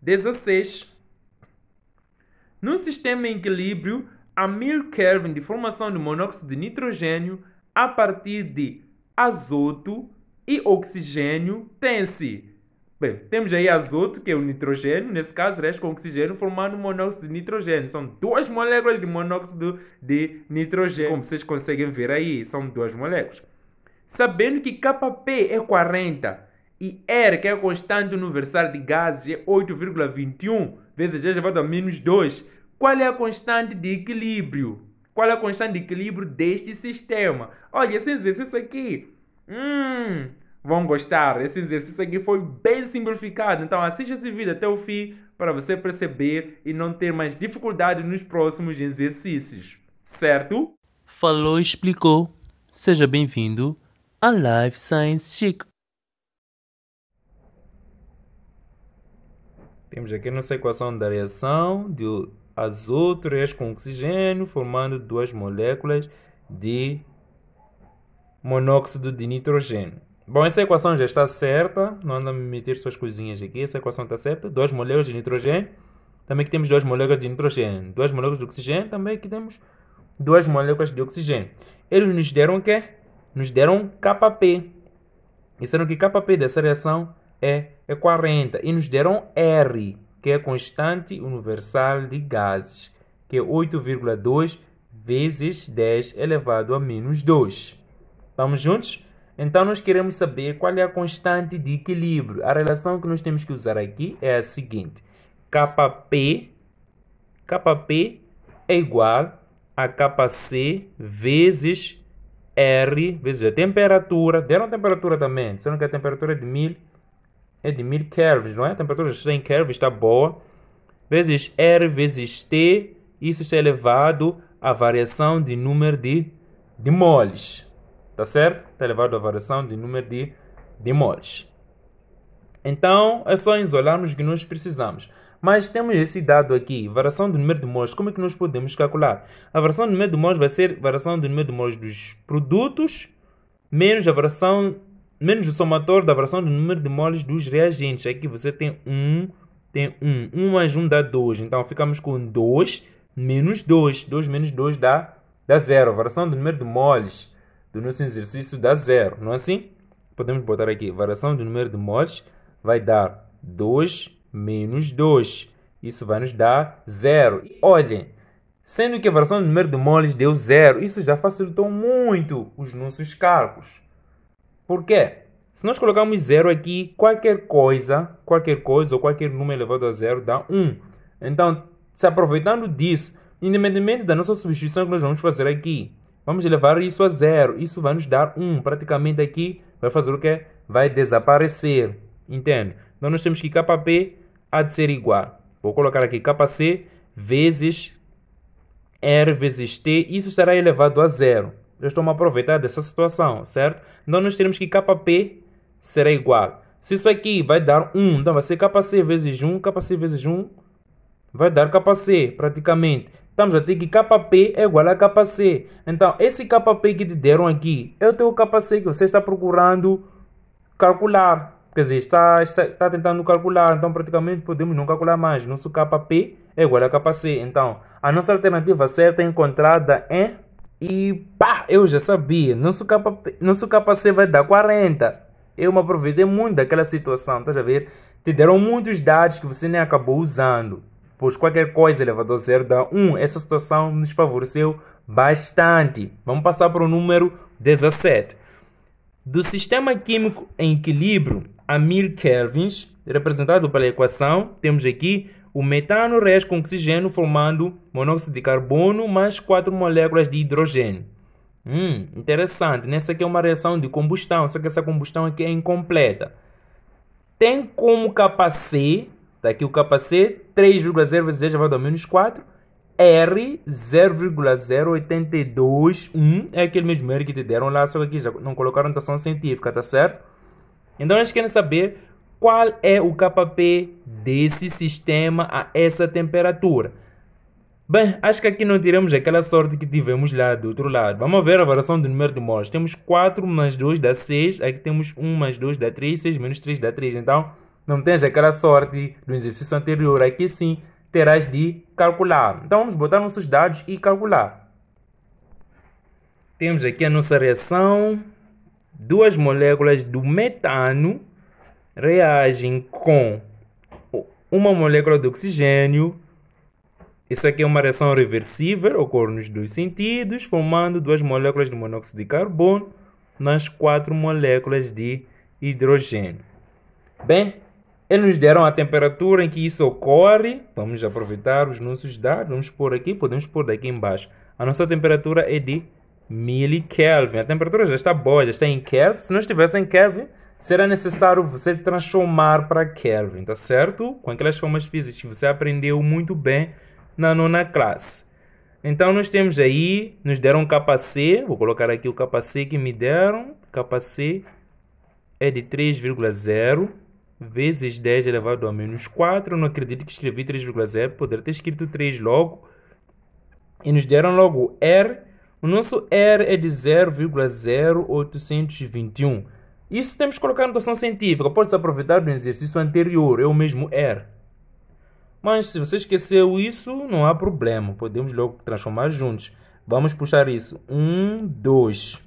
16. Num sistema em equilíbrio, a mil Kelvin de formação de monóxido de nitrogênio a partir de azoto e oxigênio tem-se. Bem, temos aí azoto, que é o nitrogênio, nesse caso, resta com oxigênio, formando monóxido de nitrogênio. São duas moléculas de monóxido de nitrogênio. Como vocês conseguem ver aí, são duas moléculas. Sabendo que Kp é 40 e R, que é a constante universal de gases, é 8,21 vezes 10 elevado a menos 2. Qual é a constante de equilíbrio? Qual é a constante de equilíbrio deste sistema? Olha, esse exercício aqui. Hum, vão gostar. Esse exercício aqui foi bem simplificado. Então assista esse vídeo até o fim para você perceber e não ter mais dificuldade nos próximos exercícios. Certo? Falou e explicou. Seja bem-vindo à Life Science Chic. Temos aqui nossa equação da reação de azoto reage com oxigênio, formando duas moléculas de monóxido de nitrogênio. Bom, essa equação já está certa. Não anda a meter suas coisinhas aqui. Essa equação está certa. Duas moléculas de nitrogênio. Também que temos duas moléculas de nitrogênio. Duas moléculas de oxigênio. Também que temos duas moléculas de oxigênio. Eles nos deram o quê? Nos deram KP. Disseram que KP dessa reação é, 40. É e nos deram R, que é a constante universal de gases, que é 8,2 vezes 10 elevado a menos 2. Vamos juntos? Então, nós queremos saber qual é a constante de equilíbrio. A relação que nós temos que usar aqui é a seguinte. Kp, Kp é igual a Kc vezes R, vezes a temperatura. Deram a temperatura também, sendo que a temperatura é de 1000 é de 1000 kelvins, não é? A temperatura de 100 kelvins está boa. Vezes R vezes T, isso está elevado à variação de número de, de moles. Tá certo? Está elevado à variação de número de, de moles. Então, é só isolarmos o que nós precisamos. Mas temos esse dado aqui, variação do número de moles. Como é que nós podemos calcular? A variação do número de moles vai ser variação do número de moles dos produtos menos a variação menos o somatório da fração do número de moles dos reagentes. Aqui você tem 1, tem 1. 1 mais 1 dá 2. Então ficamos com 2 menos 2. 2 menos 2 dá, dá 0. A variação do número de moles do nosso exercício dá 0, não é assim? Podemos botar aqui, variação do número de moles vai dar 2 menos 2. Isso vai nos dar 0. Olhem, sendo que a variação do número de moles deu 0, isso já facilitou muito os nossos cálculos. Por quê? Se nós colocarmos zero aqui, qualquer coisa, qualquer coisa ou qualquer número elevado a zero dá 1. Um. Então, se aproveitando disso, independentemente da nossa substituição que nós vamos fazer aqui, vamos levar isso a zero. Isso vai nos dar 1. Um. Praticamente aqui vai fazer o quê? Vai desaparecer. Entende? Então, nós temos que KP há de ser igual. Vou colocar aqui KC vezes R vezes T. Isso estará elevado a zero. Eu estou a aproveitar dessa situação, certo? Então nós teremos que KP será igual. Se isso aqui vai dar 1, então vai ser KC vezes 1, KC vezes 1 vai dar KC praticamente. Estamos a ter que KP é igual a KC. Então esse KP que te deram aqui é o teu KC que você está procurando calcular. Quer dizer, está, está, está tentando calcular, então praticamente podemos não calcular mais. Nosso KP é igual a KC. Então a nossa alternativa certa é encontrada em e pá, eu já sabia, nosso, capa, capacete vai dar 40. Eu me aproveitei muito daquela situação, Tá a ver? Te deram muitos dados que você nem acabou usando. Pois qualquer coisa, elevador zero dá 1. Essa situação nos favoreceu bastante. Vamos passar para o número 17. Do sistema químico em equilíbrio a 1000 kelvins, representado pela equação, temos aqui o metano reage com oxigênio formando monóxido de carbono mais quatro moléculas de hidrogênio. Hum, interessante. Nessa né? aqui é uma reação de combustão, só que essa combustão aqui é incompleta. Tem como KC, está aqui o KC, 3,0 vezes 10 elevado ao menos 4, R 0,0821, é aquele mesmo R que te deram lá, só que aqui já não colocaram notação científica, tá certo? Então eles querem saber qual é o KP desse sistema a essa temperatura? Bem, acho que aqui não tiramos aquela sorte que tivemos lá do outro lado. Vamos ver a variação do número de moles. Temos 4 mais 2 dá 6. Aqui temos 1 mais 2 dá 3. 6 menos 3 dá 3. Então, não tens aquela sorte do exercício anterior. Aqui sim, terás de calcular. Então, vamos botar nossos dados e calcular. Temos aqui a nossa reação. Duas moléculas do metano reagem com uma molécula de oxigênio. Isso aqui é uma reação reversível, ocorre nos dois sentidos, formando duas moléculas de monóxido de carbono nas quatro moléculas de hidrogênio. Bem, eles nos deram a temperatura em que isso ocorre. Vamos aproveitar os nossos dados, vamos pôr aqui, podemos pôr daqui embaixo. A nossa temperatura é de mili Kelvin. A temperatura já está boa, já está em Kelvin. Se não estivesse em Kelvin, será necessário você transformar para Kelvin, tá certo? Com aquelas formas físicas que você aprendeu muito bem na nona classe. Então nós temos aí, nos deram KC, vou colocar aqui o KC que me deram, KC é de 3,0 vezes 10 elevado a menos 4, eu não acredito que escrevi 3,0, poderia ter escrito 3 logo, e nos deram logo R, o nosso R é de 0,0821, isso temos que colocar na notação científica. Pode-se aproveitar do exercício anterior, eu mesmo R. Mas se você esqueceu isso, não há problema. Podemos logo transformar juntos. Vamos puxar isso. 1, 2.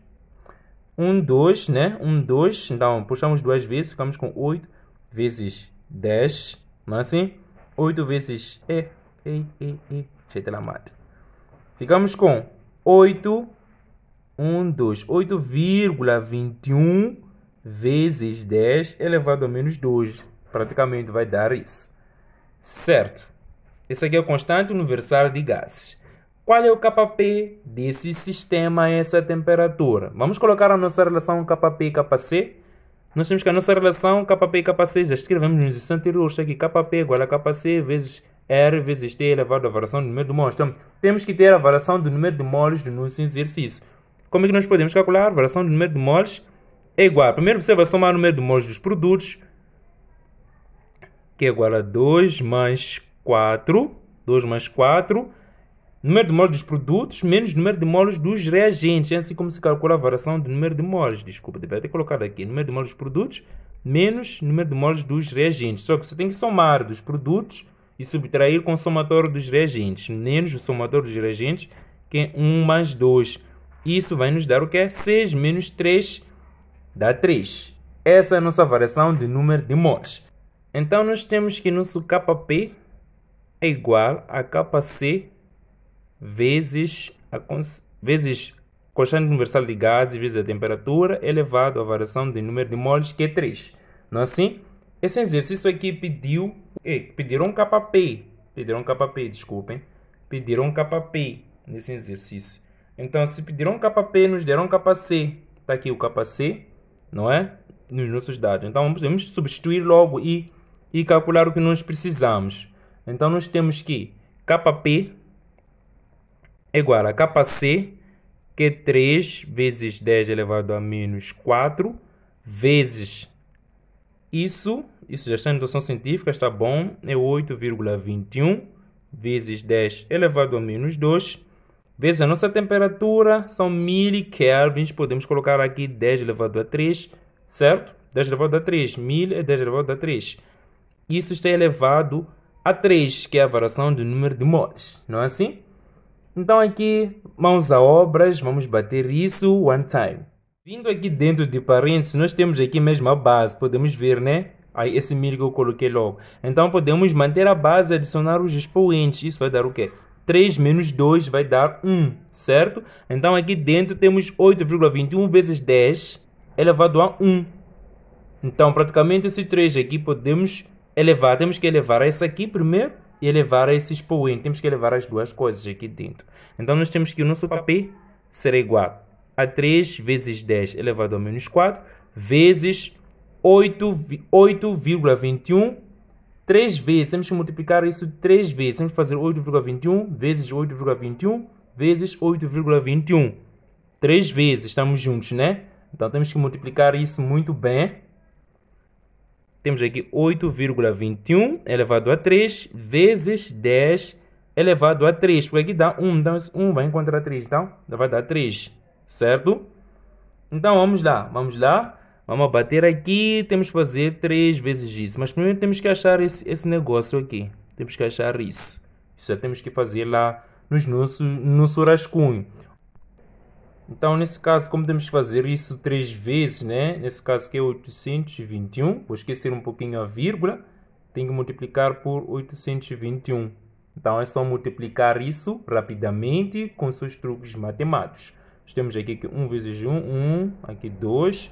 1, 2, né? 1, 2. Então, puxamos duas vezes. Ficamos com 8 vezes 10. Não é assim? 8 vezes... E, e, e, e. Cheita mate. Ficamos com 8, 1, 2. 8,21 vezes 10 elevado a menos 2. Praticamente vai dar isso. Certo. Esse aqui é o constante universal de gases. Qual é o Kp desse sistema a essa temperatura? Vamos colocar a nossa relação Kp e Kc. Nós temos que a nossa relação Kp e Kc, já escrevemos nos exercícios anteriores, aqui Kp igual a Kc vezes R vezes T elevado à variação do número de moles. Então, temos que ter a variação do número de moles do nosso exercício. Como é que nós podemos calcular a variação do número de moles? é igual. primeiro você vai somar o número de moles dos produtos, que é igual a 2 mais 4. 2 mais 4. Número de moles dos produtos menos número de moles dos reagentes. É assim como se calcula a variação do número de moles. Desculpa, deveria ter colocado aqui. Número de moles dos produtos menos número de moles dos reagentes. Só que você tem que somar dos produtos e subtrair com o somatório dos reagentes. Menos o somatório dos reagentes, que é 1 mais 2. Isso vai nos dar o que? 6 menos 3 dá 3. Essa é a nossa variação de número de moles. Então, nós temos que nosso Kp é igual a Kc vezes a, vezes constante universal de gases vezes a temperatura elevado à variação de número de moles, que é 3. Não é assim? Esse exercício aqui pediu, é, pediram Kp, pediram Kp, desculpem, pediram Kp nesse exercício. Então, se pediram Kp, nos deram Kc, está aqui o Kc, não é? Nos nossos dados. Então vamos substituir logo e, e calcular o que nós precisamos. Então nós temos que KP é igual a KC, que é 3 vezes 10 elevado a menos 4, vezes isso, isso já está em notação científica, está bom, é 8,21 vezes 10 elevado a menos 2, Vezes a nossa temperatura são 1000 kelvins, podemos colocar aqui 10 elevado a 3, certo? 10 elevado a 3, 1000 é 10 elevado a 3. Isso está elevado a 3, que é a variação do número de moles, não é assim? Então aqui, mãos à obras, vamos bater isso one time. Vindo aqui dentro de parênteses, nós temos aqui mesmo a base, podemos ver, né? Aí esse milho que eu coloquei logo. Então podemos manter a base e adicionar os expoentes, isso vai dar o quê? 3 menos 2 vai dar 1, certo? Então aqui dentro temos 8,21 vezes 10 elevado a 1. Então praticamente esse 3 aqui podemos elevar, temos que elevar esse aqui primeiro e elevar a esse expoente, temos que elevar as duas coisas aqui dentro. Então nós temos que o nosso papel será igual a 3 vezes 10 elevado a menos 4 vezes 8,21 3 vezes, temos que multiplicar isso 3 vezes. Temos que fazer 8,21 vezes 8,21 vezes 8,21. 3 vezes, estamos juntos, né? Então temos que multiplicar isso muito bem. Temos aqui 8,21 elevado a 3 vezes 10 elevado a 3. Porque aqui dá 1, então esse 1 vai encontrar 3, então vai dar 3, certo? Então vamos lá, vamos lá. Vamos bater aqui, temos que fazer três vezes isso. Mas primeiro temos que achar esse, esse negócio aqui. Temos que achar isso. Isso já temos que fazer lá nos nosso, nosso rascunho. Então, nesse caso, como temos que fazer isso três vezes, né? Nesse caso que é 821, vou esquecer um pouquinho a vírgula. Tenho que multiplicar por 821. Então, é só multiplicar isso rapidamente com seus truques matemáticos. temos aqui que 1 vezes 1, 1, aqui 2,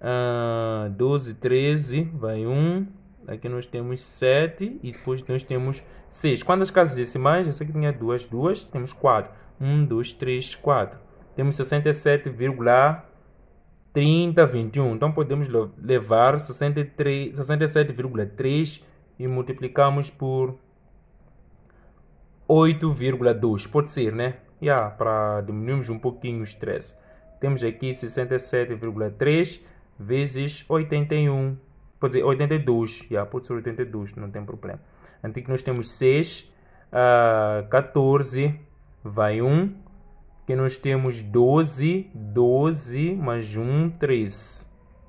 ah, 12, 13, vai 1. Aqui nós temos 7 e depois nós temos 6. Quantas casas decimais? Essa aqui tinha 2, 2. Temos 4. 1, 2, 3, 4. Temos 67,3021. Então podemos levar 67,3 e multiplicamos por 8,2. Pode ser, né? Yeah, para diminuirmos um pouquinho o estresse. Temos aqui 67,3 vezes 81, pode dizer 82, yeah, pode ser 82, não tem problema. Então nós temos 6, uh, 14, vai 1, que nós temos 12, 12 mais 1, 13.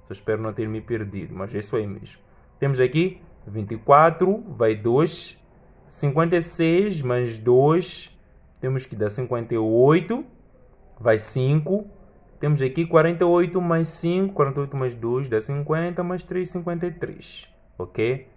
Só espero não ter me perdido, mas é isso aí mesmo. Temos aqui 24, vai 2, 56 mais 2, temos que dar 58, vai 5, temos aqui 48 mais 5, 48 mais 2 dá 50, mais 3, 53. Ok?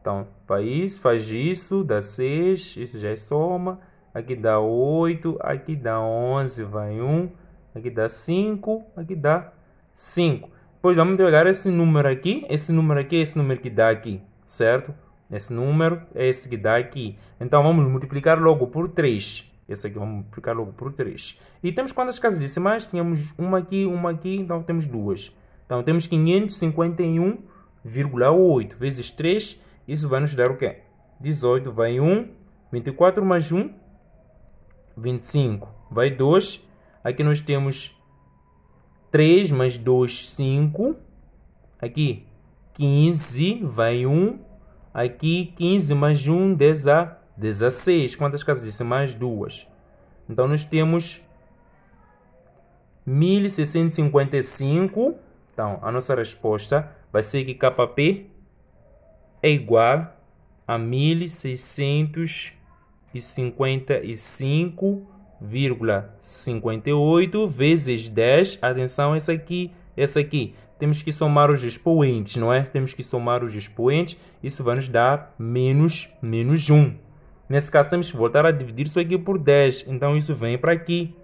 Então, faz isso, faz isso, dá 6, isso já é soma. Aqui dá 8, aqui dá 11, vai 1. Aqui dá 5, aqui dá 5. Depois vamos pegar esse número aqui, esse número aqui, é esse número que dá aqui, certo? Esse número é esse que dá aqui. Então, vamos multiplicar logo por 3. Esse aqui vamos aplicar logo por 3. E temos quantas casas decimais? Tínhamos uma aqui, uma aqui, então temos duas. Então temos 551,8 vezes 3. Isso vai nos dar o quê? 18 vai 1, 24 mais 1, 25 vai 2. Aqui nós temos 3 mais 2, 5. Aqui 15 vai 1. Aqui 15 mais 1, 10 a 16. Quantas casas disse mais Duas. Então, nós temos 1655. Então, a nossa resposta vai ser que KP é igual a 1655,58 vezes 10. Atenção, essa aqui, essa aqui. Temos que somar os expoentes, não é? Temos que somar os expoentes. Isso vai nos dar menos, menos 1. Nesse caso, temos que voltar a dividir isso aqui por 10. Então, isso vem para aqui.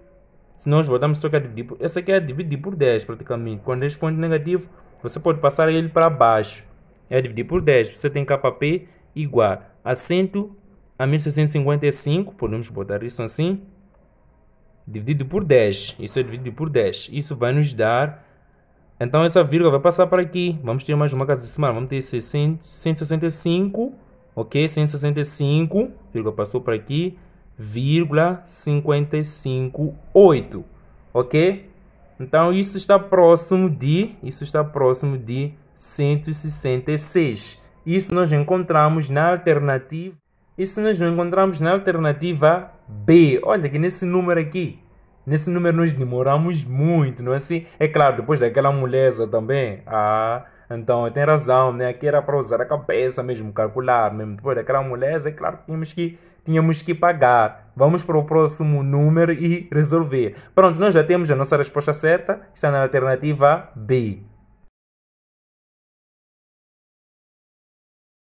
Se nós voltarmos só que a dividir por... Essa aqui é dividir por 10, é praticamente. Quando esse ponto negativo, você pode passar ele para baixo. É dividir por 10. Você tem KP igual a 100 a 1655. Podemos botar isso assim. Dividido por 10. Isso é dividido por 10. Isso vai nos dar... Então, essa vírgula vai passar para aqui. Vamos ter mais uma casa decimal. Vamos ter 600, 165 ok? 165, vírgula, passou por aqui, vírgula 558, ok? Então, isso está próximo de, isso está próximo de 166. Isso nós encontramos na alternativa, isso nós encontramos na alternativa B. Olha que nesse número aqui, nesse número nós demoramos muito, não é assim? É claro, depois daquela moleza também, ah... Então, tem razão, né? Aqui era para usar a cabeça mesmo, calcular mesmo. Depois daquela mulher, é claro que tínhamos que, tínhamos que pagar. Vamos para o próximo número e resolver. Pronto, nós já temos a nossa resposta certa. Está na alternativa B.